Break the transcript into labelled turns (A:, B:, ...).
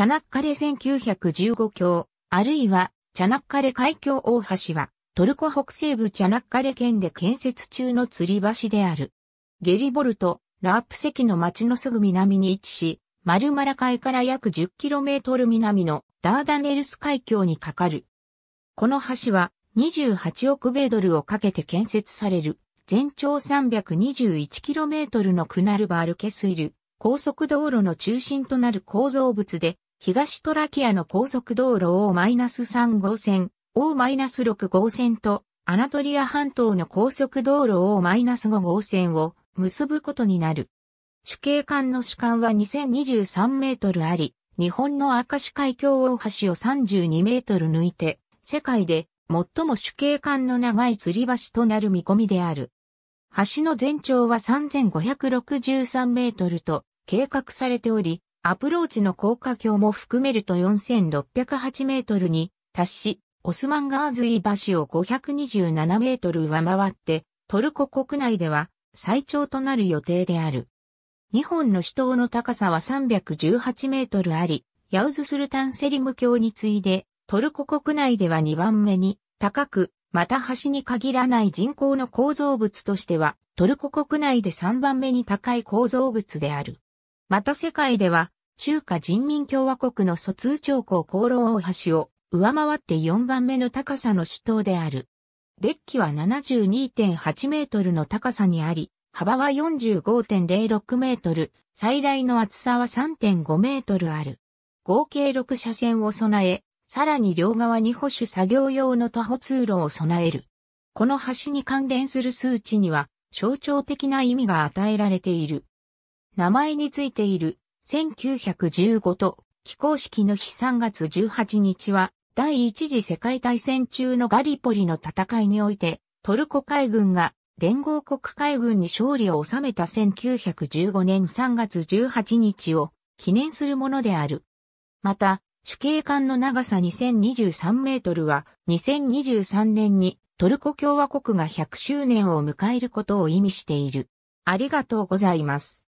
A: チャナッカレ1915橋、あるいは、チャナッカレ海峡大橋は、トルコ北西部チャナッカレ県で建設中の吊り橋である。ゲリボルト、ラープ石の町のすぐ南に位置し、マルマラ海から約 10km 南のダーダネルス海峡に架かる。この橋は28億米ドルをかけて建設される全長 321km のクナルバールケスイル高速道路の中心となる構造物で東トラキアの高速道路 O-3 号線、O-6 号線と、アナトリア半島の高速道路 O-5 号線を結ぶことになる。主景管の主間は2023メートルあり、日本の明石海峡大橋を32メートル抜いて、世界で最も主景管の長い吊り橋となる見込みである。橋の全長は3563メートルと計画されており、アプローチの高架橋も含めると4608メートルに達し、オスマンガーズイ橋を527メートル上回って、トルコ国内では最長となる予定である。日本の首都の高さは318メートルあり、ヤウズスルタンセリム橋に次いで、トルコ国内では2番目に高く、また橋に限らない人工の構造物としては、トルコ国内で3番目に高い構造物である。また世界では、中華人民共和国の疎通長江航路大橋を上回って4番目の高さの首都である。デッキは72.8メートルの高さにあり、幅は45.06メートル、最大の厚さは3.5メートルある。合計6車線を備え、さらに両側に保守作業用の徒歩通路を備える。この橋に関連する数値には象徴的な意味が与えられている。名前についている1915と、起工式の日3月18日は、第一次世界大戦中のガリポリの戦いにおいて、トルコ海軍が連合国海軍に勝利を収めた1915年3月18日を記念するものである。また、主計艦の長さ2023メートルは2023年にトルコ共和国が100周年を迎えることを意味している。ありがとうございます。